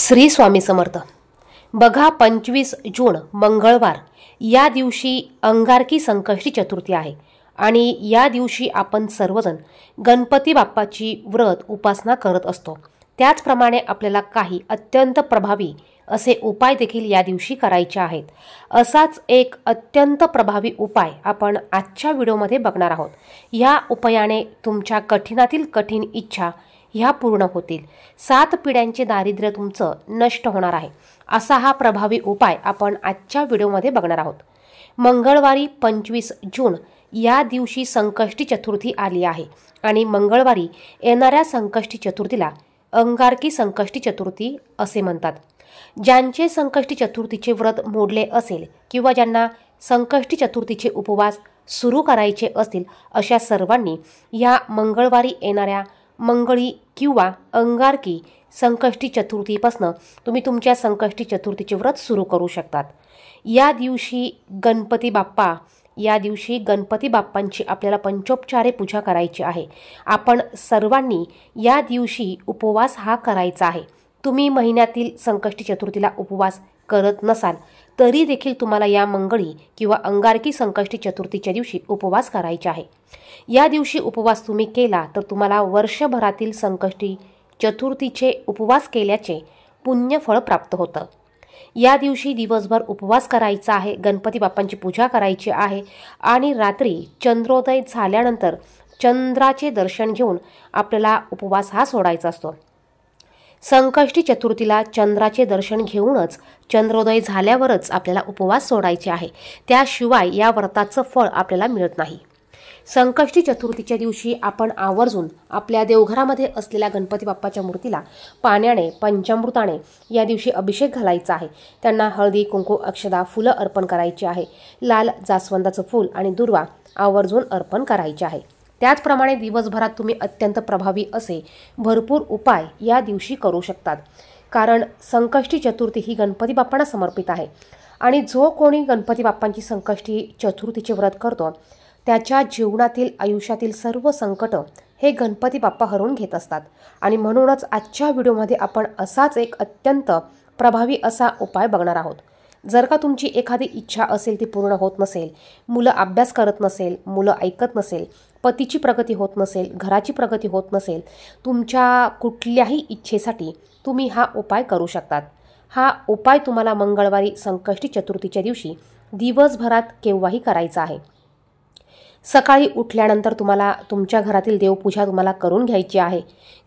श्री स्वामी समर्थ बघा पंचवीस जून मंगळवार या दिवशी अंगारकी संकष्टी चतुर्थी आहे आणि या दिवशी आपण सर्वजण गणपती बाप्पाची व्रत उपासना करत असतो त्याचप्रमाणे आपल्याला काही अत्यंत प्रभावी असे उपाय देखील या दिवशी करायचे आहेत असाच एक अत्यंत प्रभावी उपाय आपण आजच्या व्हिडिओमध्ये बघणार आहोत या उपायाने तुमच्या कठीणातील कठीण इच्छा ह्या पूर्ण होतील सात पिढ्यांचे दारिद्र्य तुमचं नष्ट होणार आहे असा हा प्रभावी उपाय आपण आजच्या व्हिडिओमध्ये बघणार आहोत मंगळवारी पंचवीस जून या दिवशी संकष्टी चतुर्थी आली आहे आणि मंगळवारी येणाऱ्या संकष्टी चतुर्थीला अंगारकी संकष्टी चतुर्थी असे म्हणतात ज्यांचे संकष्टी चतुर्थीचे व्रत मोडले असेल किंवा ज्यांना संकष्टी चतुर्थीचे उपवास सुरू करायचे असतील अशा सर्वांनी या मंगळवारी येणाऱ्या मंगळी किंवा अंगारकी संकष्टी चतुर्थीपासनं तुम्ही तुमच्या संकष्टी चतुर्थीचे व्रत सुरू करू शकतात या दिवशी गणपती बाप्पा या दिवशी गणपती बाप्पांची आपल्याला पंचोपचारे पूजा करायची आहे आपण सर्वांनी या दिवशी उपवास हा करायचा आहे तुम्ही महिन्यातील संकष्टी चतुर्थीला उपवास करत नसाल तरी देखील तुम्हाला या मंगळी किंवा अंगारकी संकष्टी चतुर्थीच्या दिवशी उपवास करायचे आहे या दिवशी उपवास तुम्ही केला तर तुम्हाला वर्षभरातील संकष्टी चतुर्थीचे उपवास केल्याचे पुण्यफळ प्राप्त होतं या दिवशी दिवसभर उपवास करायचा आहे गणपती बाप्पांची पूजा करायची आहे आणि रात्री चंद्रोदय झाल्यानंतर चंद्राचे दर्शन घेऊन आपल्याला उपवास हा सोडायचा असतो संकष्टी चतुर्थीला चंद्राचे दर्शन घेऊनच चंद्रोदय झाल्यावरच आपल्याला उपवास सोडायचे आहे त्याशिवाय या व्रताचं फळ आपल्याला मिळत नाही संकष्टी चतुर्थीच्या दिवशी आपण आवर्जून आपल्या देवघरामध्ये असलेल्या गणपती बाप्पाच्या मूर्तीला पाण्याने पंचामृताने या दिवशी अभिषेक घालायचा आहे त्यांना हळदी कुंकू अक्षदा फुलं अर्पण करायची आहे लाल जास्वंदाचं फूल आणि दुर्वा आवर्जून अर्पण करायचे आहे त्याचप्रमाणे दिवसभरात तुम्ही अत्यंत प्रभावी असे भरपूर उपाय या दिवशी करू शकतात कारण संकष्टी चतुर्थी ही गणपती बाप्पांना समर्पित आहे आणि जो कोणी गणपती बाप्पांची संकष्टी चतुर्थीचे व्रत करतो त्याच्या जीवनातील आयुष्यातील सर्व संकटं हे गणपती बाप्पा हरवून घेत असतात आणि म्हणूनच आजच्या व्हिडिओमध्ये आपण असाच एक अत्यंत प्रभावी असा उपाय बघणार आहोत जर का तुमची एखादी इच्छा असेल ती पूर्ण होत नसेल मुलं अभ्यास करत नसेल मुलं ऐकत नसेल पतीची प्रगती होत नसेल घराची प्रगती होत नसेल तुमच्या कुठल्याही इच्छेसाठी तुम्ही हा उपाय करू शकतात हा उपाय तुम्हाला मंगळवारी संकष्टी चतुर्थीच्या दिवशी दिवसभरात केव्हाही करायचा आहे सकाळी उठल्यानंतर तुम्हाला तुमच्या घरातील देवपूजा तुम्हाला करून घ्यायची आहे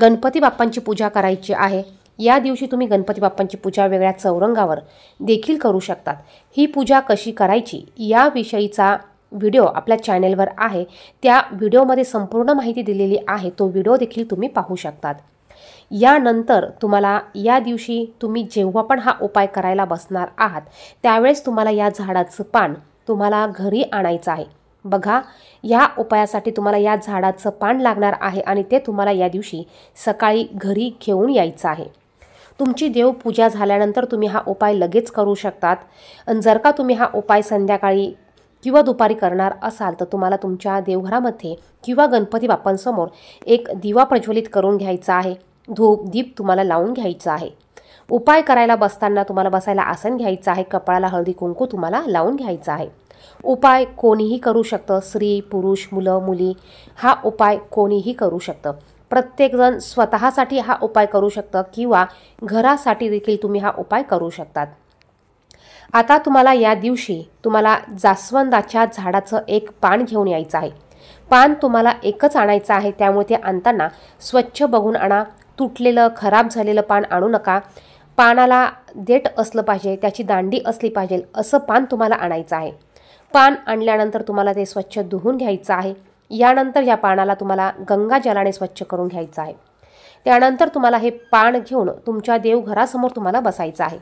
गणपती बाप्पांची पूजा करायची आहे या दिवशी तुम्ही गणपती बाप्पांची पूजा वेगळ्या चौरंगावर देखील करू शकतात ही पूजा कशी करायची याविषयीचा व्हिडिओ आपल्या चॅनेलवर आहे त्या व्हिडिओमध्ये संपूर्ण माहिती दिलेली आहे तो व्हिडिओ देखील तुम्ही पाहू शकतात यानंतर तुम्हाला या दिवशी तुम्ही जेव्हा पण हा उपाय करायला बसणार आहात त्यावेळेस तुम्हाला या झाडाचं पान तुम्हाला घरी आणायचं आहे बघा या उपायासाठी तुम्हाला या झाडाचं पान लागणार आहे आणि ते तुम्हाला या दिवशी सकाळी घरी घेऊन यायचं आहे तुमची देवपूजा झाल्यानंतर तुम्ही हा उपाय लगेच करू शकतात आणि जर का तुम्ही हा उपाय संध्याकाळी किंवा दुपारी करणार असाल तर तुम्हाला तुमच्या देवघरामध्ये किंवा गणपती बाप्पांसमोर एक दिवा प्रज्वलित करून घ्यायचा आहे धूप दीप तुम्हाला लावून घ्यायचा आहे उपाय करायला बसताना तुम्हाला बसायला आसन घ्यायचं आहे कपाळाला हळदी कुंकू तुम्हाला लावून घ्यायचा आहे उपाय कोणीही करू शकतं स्त्री पुरुष मुलं मुली हा उपाय कोणीही करू शकतं प्रत्येकजण स्वतःसाठी हा उपाय करू शकतं किंवा घरासाठी देखील तुम्ही हा उपाय करू शकतात आता तुम्हाला या दिवशी तुम्हाला जास्वंदाच्या झाडाचं एक पान घेऊन यायचं आहे पान तुम्हाला एकच आणायचं आहे त्यामुळे ते आणताना स्वच्छ बघून आणा तुटलेलं खराब झालेलं पान आणू नका पानाला देट असलं पाहिजे त्याची दांडी असली पाहिजे असं पान तुम्हाला आणायचं आहे पान आणल्यानंतर तुम्हाला ते स्वच्छ धुवून घ्यायचं आहे यानंतर ह्या पानाला तुम्हाला गंगा जलाने स्वच्छ करून घ्यायचं आहे त्यानंतर तुम्हाला हे पान घेऊन तुमच्या देवघरासमोर तुम्हाला बसायचं आहे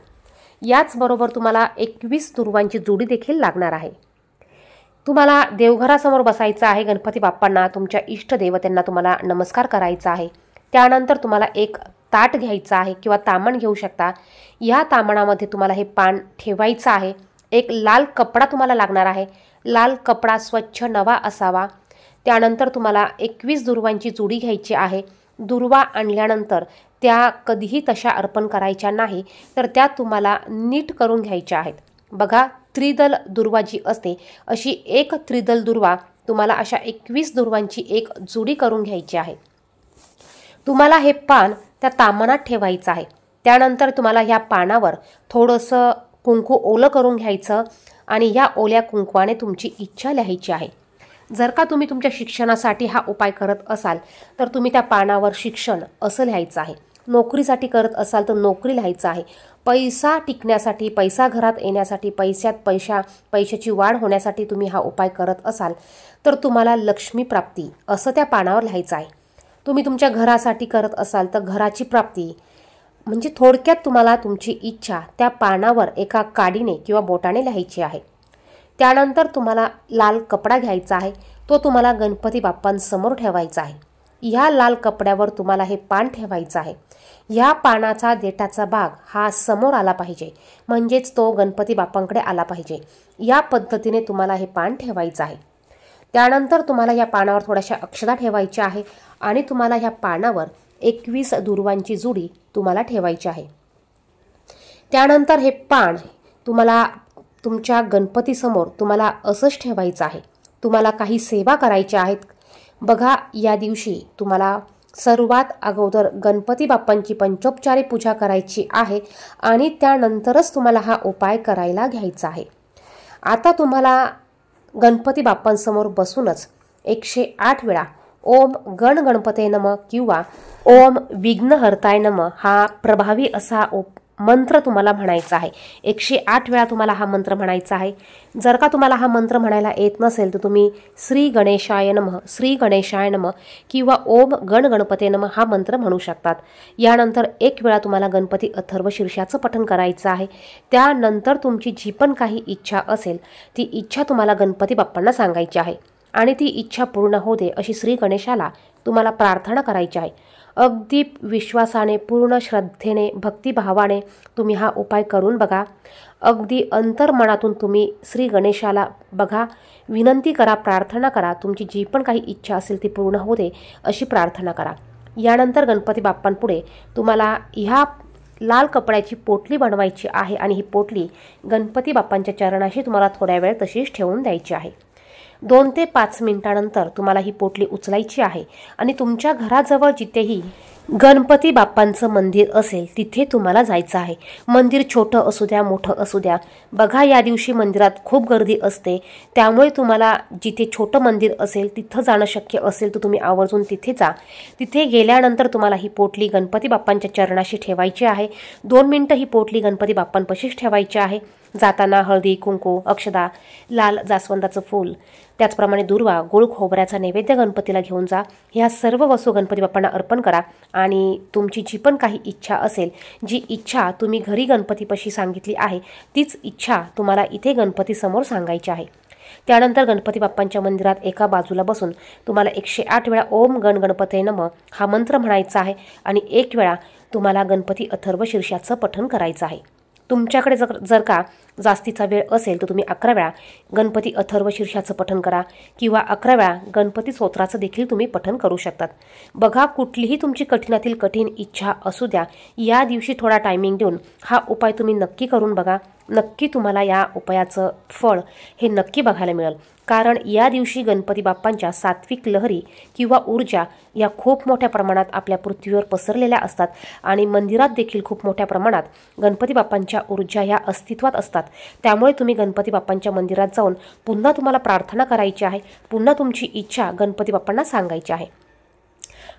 याचबरोबर तुम्हाला एकवीस दुर्वांची जोडी देखील लागणार आहे तुम्हाला देवघरासमोर बसायचं आहे गणपती बाप्पांना तुमच्या इष्ट तुम्हाला नमस्कार करायचा आहे त्यानंतर तुम्हाला एक ताट घ्यायचं आहे किंवा तामण घेऊ शकता या तामणामध्ये तुम्हाला हे पान ठेवायचं आहे एक लाल कपडा तुम्हाला लागणार आहे लाल कपडा स्वच्छ नवा असावा त्यानंतर तुम्हाला एकवीस दुर्वांची जुडी घ्यायची आहे दुर्वा आणल्यानंतर त्या कधीही तशा अर्पण करायच्या नाही तर त्या तुम्हाला नीट करून घ्यायच्या आहेत बघा त्रिदल दुर्वा जी असते अशी एक त्रिदल दुर्वा तुम्हाला अशा एकवीस दुर्वांची एक जुडी करून घ्यायची आहे तुम्हाला हे पान त्या तामनात ठेवायचं आहे त्यानंतर तुम्हाला ह्या पानावर थोडंसं कुंकू ओलं करून घ्यायचं आणि ह्या ओल्या कुंकवाने तुमची इच्छा लिहायची आहे जर का तुम्ही तुमच्या शिक्षणासाठी हा उपाय करत असाल तर तुम्ही त्या पानावर शिक्षण असं लिहायचं आहे नोकरीसाठी करत असाल तर नोकरी लिहायचं आहे पैसा टिकण्यासाठी पैसा घरात येण्यासाठी पैशात पैशा पैशाची वाढ होण्यासाठी तुम्ही हा उपाय करत असाल तर तुम्हाला लक्ष्मी प्राप्ती असं त्या पानावर लिहायचं आहे तुम्ही तुमच्या घरासाठी करत असाल तर घराची प्राप्ती म्हणजे थोडक्यात तुम्हाला तुमची इच्छा त्या पानावर एका काडीने किंवा बोटाने लिहायची आहे त्यानंतर तुम्हाला लाल कपडा घ्यायचा आहे तो तुम्हाला गणपती बाप्पांसमोर ठेवायचा आहे ह्या लाल कपड्यावर तुम्हाला हे पान ठेवायचं आहे ह्या पानाचा देठाचा भाग हा समोर आला पाहिजे म्हणजेच तो गणपती बाप्पांकडे आला पाहिजे या पद्धतीने तुम्हाला हे पान ठेवायचं आहे त्यानंतर तुम्हाला या पानावर थोड्याशा अक्षता ठेवायच्या आहे आणि तुम्हाला ह्या पानावर एकवीस दुर्वांची जुडी तुम्हाला ठेवायची आहे त्यानंतर हे पान तुम्हाला तुमच्या गणपतीसमोर तुम्हाला असंच ठेवायचं आहे तुम्हाला काही सेवा करायच्या आहेत बघा या दिवशी तुम्हाला सर्वात अगोदर गणपती बाप्पांची पंचोपचारी पूजा करायची आहे आणि त्यानंतरच तुम्हाला हा उपाय करायला घ्यायचा आहे आता तुम्हाला गणपती बाप्पांसमोर बसूनच एकशे आठ वेळा ओम गण गणपते नम किंवा ओम विघ्नहर्ताय नम हा प्रभावी असा मंत्र तुम्हाला म्हणायचा आहे एकशे आठ वेळा तुम्हाला हा मंत्र म्हणायचा आहे जर का तुम्हाला हा मंत्र म्हणायला येत नसेल तर तुम्ही श्री गणेशाय नम श्री गणेशाय नम किंवा ओम गण गणपते नम हा मंत्र म्हणू शकतात यानंतर एक वेळा तुम्हाला गणपती अथर्व शीर्षाचं पठण करायचं आहे त्यानंतर तुमची जी पण काही इच्छा असेल ती इच्छा तुम्हाला गणपती बाप्पांना सांगायची आहे आणि ती इच्छा पूर्ण होते अशी श्री गणेशाला तुम्हाला प्रार्थना करायची आहे अगदी विश्वासाने पूर्ण श्रद्धेने भक्तिभावाने तुम्ही हा उपाय करून बघा अगदी अंतर्मनातून तुम्ही श्री गणेशाला बघा विनंती करा प्रार्थना करा तुमची जी पण काही इच्छा असेल ती पूर्ण होऊ दे अशी प्रार्थना करा यानंतर गणपती बाप्पांपुढे तुम्हाला ह्या लाल कपड्याची पोटली बनवायची आहे आणि ही पोटली गणपती बाप्पांच्या चरणाशी तुम्हाला थोड्या वेळ तशीच ठेवून द्यायची आहे दोन ते पाच मिनिटानंतर तुम्हाला ही पोटली उचलायची आहे आणि तुमच्या घराजवळ जिथेही गणपती बाप्पांचं मंदिर असेल तिथे तुम्हाला जायचं आहे मंदिर छोटं असू द्या मोठं असू द्या बघा या दिवशी मंदिरात खूप गर्दी असते त्यामुळे तुम्हाला जिथे छोटं मंदिर असेल तिथं जाणं शक्य असेल तर तुम्ही आवर्जून तिथे जा तिथे गेल्यानंतर तुम्हाला ही पोटली गणपती बाप्पांच्या चरणाशी ठेवायची आहे दोन मिनटं ही पोटली गणपती बाप्पांपाशीच ठेवायची आहे जाताना हळदी कुंकू अक्षदा लाल जास्वंदाचं फूल त्याचप्रमाणे दुर्वा गुळ खोबऱ्याचा नैवेद्य गणपतीला घेऊन जा ह्या सर्व वस्तू गणपती बाप्पांना अर्पण करा आणि तुमची जी पण काही इच्छा असेल जी इच्छा तुम्ही घरी गणपतीपाशी सांगितली आहे तीच इच्छा तुम्हाला इथे गणपतीसमोर सांगायची आहे त्यानंतर गणपती बाप्पांच्या मंदिरात एका बाजूला बसून तुम्हाला एकशे आठ वेळा ओम गण गणपते नम हा मंत्र म्हणायचा आहे आणि एक वेळा तुम्हाला गणपती अथर्व शीर्षाचं पठण करायचं आहे तुमच्याकडे जर जर का जास्तीचा वेळ असेल तर तुम्ही अकरा वेळा गणपती अथर्व शीर्षाचं पठण करा किंवा अकरा वेळा गणपती स्तोत्राचं देखील तुम्ही पठण करू शकतात बघा कुठलीही तुमची कठीणातील कठीण इच्छा असू द्या या दिवशी थोडा टायमिंग देऊन हा उपाय तुम्ही नक्की करून बघा नक्की तुम्हाला या उपायाचं फळ हे नक्की बघायला मिळेल कारण या दिवशी गणपती बाप्पांच्या सात्विक लहरी किंवा ऊर्जा या खूप मोठ्या प्रमाणात आपल्या पृथ्वीवर पसरलेल्या असतात आणि मंदिरात देखील खूप मोठ्या प्रमाणात गणपती बाप्पांच्या ऊर्जा ह्या अस्तित्वात असतात त्यामुळे तुम्ही गणपती बाप्पांच्या मंदिरात जाऊन पुन्हा तुम्हाला प्रार्थना करायची आहे पुन्हा तुमची इच्छा गणपती बाप्पांना सांगायची आहे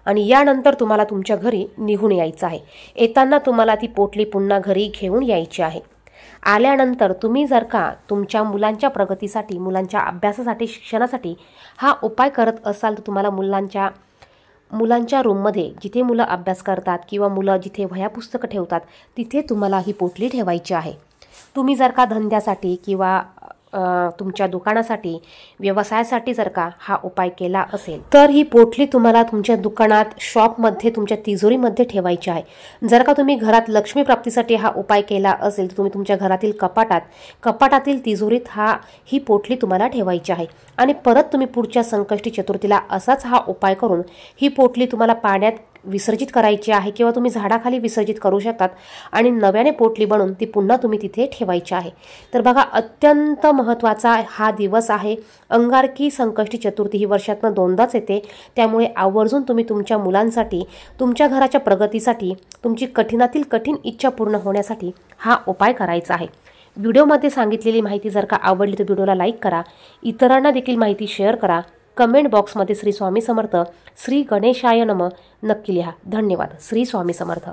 आणि यानंतर तुम्हाला तुमच्या घरी निघून यायचं आहे येताना तुम्हाला ती पोटली पुन्हा घरी घेऊन यायची आहे आल्यानंतर तुम्ही जर का तुमच्या मुलांच्या प्रगतीसाठी मुलांच्या अभ्यासासाठी शिक्षणासाठी हा उपाय करत असाल तर तुम्हाला मुलांच्या मुलांच्या रूममध्ये जिथे मुलं अभ्यास करतात किंवा मुलं जिथे वह्या पुस्तकं ठेवतात तिथे तुम्हाला ही पोटली ठेवायची आहे तुम्ही जर का धंद्यासाठी किंवा तुमच्या दुकानासाठी व्यवसायासाठी जर का हा उपाय केला असेल तर ही पोटली तुम्हाला तुमच्या दुकानात शॉपमध्ये तुमच्या तिजोरीमध्ये ठेवायची आहे जर का तुम्ही घरात लक्ष्मी प्राप्तीसाठी हा उपाय केला असेल तर तुम्ही तुमच्या घरातील कपाटात कपाटातील तिजोरीत हा ही पोटली तुम्हाला ठेवायची आहे आणि परत तुम्ही पुढच्या संकष्टी चतुर्थीला असाच हा उपाय करून ही पोटली तुम्हाला पाण्यात विसर्जित करायची आहे किंवा तुम्ही झाडाखाली विसर्जित करू शकतात आणि नव्याने पोटली बनवून ती पुन्हा तुम्ही तिथे ठेवायची आहे तर बघा अत्यंत महत्त्वाचा हा दिवस आहे अंगारकी संकष्टी चतुर्थी ही वर्षातनं दोनदाच येते त्यामुळे आवर्जून तुम्ही तुमच्या मुलांसाठी तुमच्या घराच्या प्रगतीसाठी तुमची कठीणातील कठीण इच्छा पूर्ण होण्यासाठी हा उपाय करायचा आहे व्हिडिओमध्ये सांगितलेली माहिती जर का आवडली तर व्हिडिओला लाईक करा इतरांना देखील माहिती शेअर करा कमेंट बॉक्समध्ये श्री स्वामी समर्थ श्री गणेशाय नम नक्की लिहा धन्यवाद श्री स्वामी समर्थ